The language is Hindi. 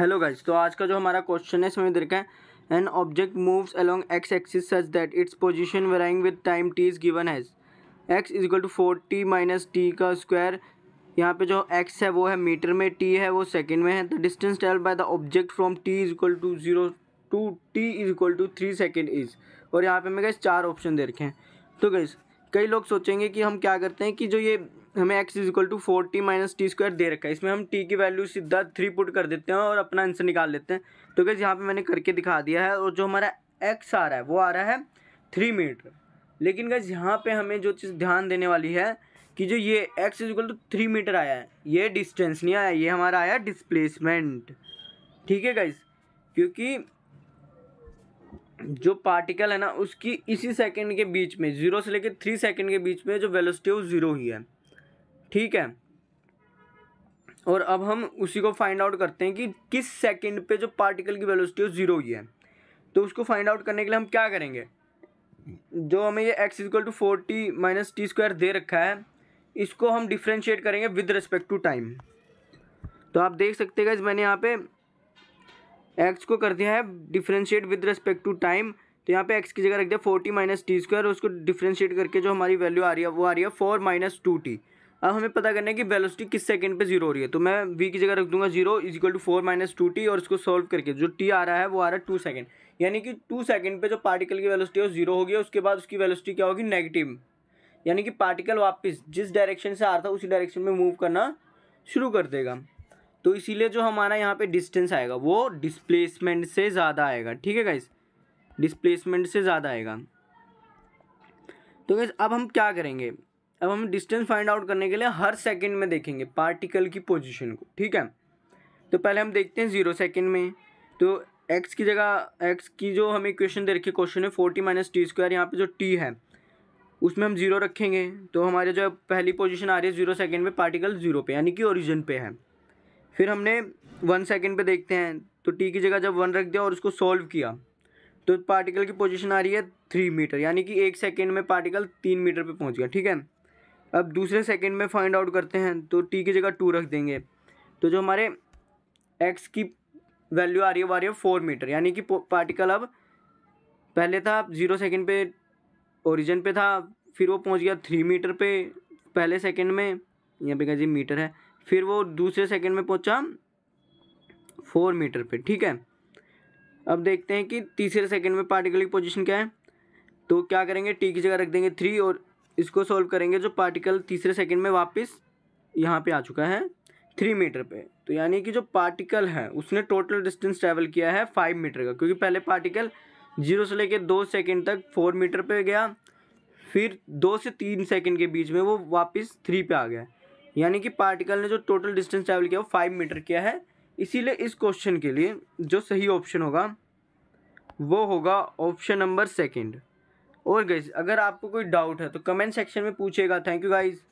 हेलो गाइज तो आज का जो हमारा क्वेश्चन है इसमें देखा है an object moves along x axis such that its position varying with time t is given as x is equal to four t minus t का स्क्वायर यहाँ पे जो एक्स है वो है मीटर में टी है वो सेकेंड में है the distance tell by the object from t is equal to zero to t is equal to three second is और यहाँ पे हमें गए चार ऑप्शन दे रखे हैं तो गैस कई लोग सोचेंगे कि हम क्या करते हैं कि जो ये हमें x is equal to four t minus t square दे रखा है इसमें हम टी की वैल्यू सीधा थ्री पुट कर देते हैं और अपना आंसर निकाल लेते हैं तो क्या यहाँ पे मैंने करके दिखा दिया है और जो हमारा एक्स आ रहा है वो आ रहा है थ्री मीटर लेकिन क्या यहाँ पे हमें जो चीज़ ध्यान देने वाली है कि जो ये x is equal to three metre आया है ये डिस्टेंस नहीं आया ये हमारा आया डिस्प्लेसमेंट ठीक है गाइज क्योंकि जो पार्टिकल है ना उसकी इसी सेकंड के बीच में जीरो से लेकर थ्री सेकंड के बीच में जो वेलोसिटी है वो जीरो ही है ठीक है और अब हम उसी को फाइंड आउट करते हैं कि किस सेकंड पे जो पार्टिकल की वेलोसिटी है ज़ीरो ही है तो उसको फाइंड आउट करने के लिए हम क्या करेंगे जो हमें ये x is equal to forty minus t square दे रखा है इसको हम डिफ्रेंशिएट करेंगे विद रिस्पेक्ट टू टाइम तो आप देख सकते हैं मैंने यहाँ पे एक्स को कर दिया है differentiate with respect to time तो यहाँ पे एक्स की जगह रख दिया फोर्टी माइनस टी स्क्वायर उसको डिफ्रेंशिएट करके जो हमारी वैल्यू आ रही है वो आ रही है फोर माइनस टू टी अब हमें पता करना है कि वेलोसिटी किस सेकंड पे जीरो हो रही है तो मैं वी की जगह रख दूंगा zero is equal to four minus two t और इसको सॉल्व करके जो टी आ रहा है वो आ रहा है टू सेकंड यानी कि टू सेकंड पे जो पार्टिकल की वेलोसिटी है वो जीरो होगी उसके बाद उसकी वेलोसिटी क्या होगी नेगेटिव यानी कि पार्टिकल वापस जिस डायरेक्शन से आ रहा था उसी डायरेक्शन में मूव करना शुरू कर देगा तो इसीलिए जो हमारा यहाँ पर डिस्टेंस आएगा वो डिसप्लेसमेंट से ज़्यादा आएगा ठीक है गाइस डिसप्लेसमेंट से ज़्यादा आएगा तो गैस अब हम क्या करेंगे अब हम डिस्टेंस फाइंड आउट करने के लिए हर सेकंड में देखेंगे पार्टिकल की पोजीशन को ठीक है तो पहले हम देखते हैं ज़ीरो सेकंड में तो एक्स की जगह एक्स की जो हमें इक्वेशन दे रखी क्वेश्चन है फोर्टी माइनस टी स्क्वायर यहाँ पर जो टी है उसमें हम जीरो रखेंगे तो हमारे जो पहली पोजीशन आ रही है जीरो सेकंड में पार्टिकल जीरो पे यानी कि ओरिजिन पे है फिर हमने वन सेकंड पे देखते हैं तो टी की जगह जब वन रख दिया और उसको सॉल्व किया तो पार्टिकल की पोजीशन आ रही है थ्री मीटर यानी कि एक सेकंड में पार्टिकल तीन मीटर पे पहुंच गया ठीक है अब दूसरे सेकंड में फाइंड आउट करते हैं तो टी की जगह टू रख देंगे तो जो हमारे एक्स की वैल्यू आ रही है वो आ रही है फोर मीटर यानी कि पार्टिकल अब पहले था जीरो सेकंड पे ओरिजिन पे था फिर वो पहुंच गया थ्री मीटर पे पहले सेकंड में यहाँ पे जी मीटर है फिर वो दूसरे सेकंड में पहुंचा फोर मीटर पे ठीक है अब देखते हैं कि तीसरे सेकंड में पार्टिकल की पोजीशन क्या है तो क्या करेंगे टी की जगह रख देंगे थ्री और इसको सॉल्व करेंगे जो पार्टिकल तीसरे सेकंड में वापस यहाँ पे आ चुका है थ्री मीटर पे तो यानी कि जो पार्टिकल है उसने टोटल डिस्टेंस ट्रैवल किया है फाइव मीटर का क्योंकि पहले पार्टिकल जीरो से लेकर दो सेकेंड तक फोर मीटर पे गया फिर दो से तीन सेकेंड के बीच में वो वापस थ्री पे आ गया यानी कि पार्टिकल ने जो टोटल डिस्टेंस ट्रैवल किया वो फाइव मीटर किया है इसीलिए इस क्वेश्चन के लिए जो सही ऑप्शन होगा वो होगा ऑप्शन नंबर सेकेंड और गाइज अगर आपको कोई डाउट है तो कमेंट सेक्शन में पूछेगा थैंक यू गाइज़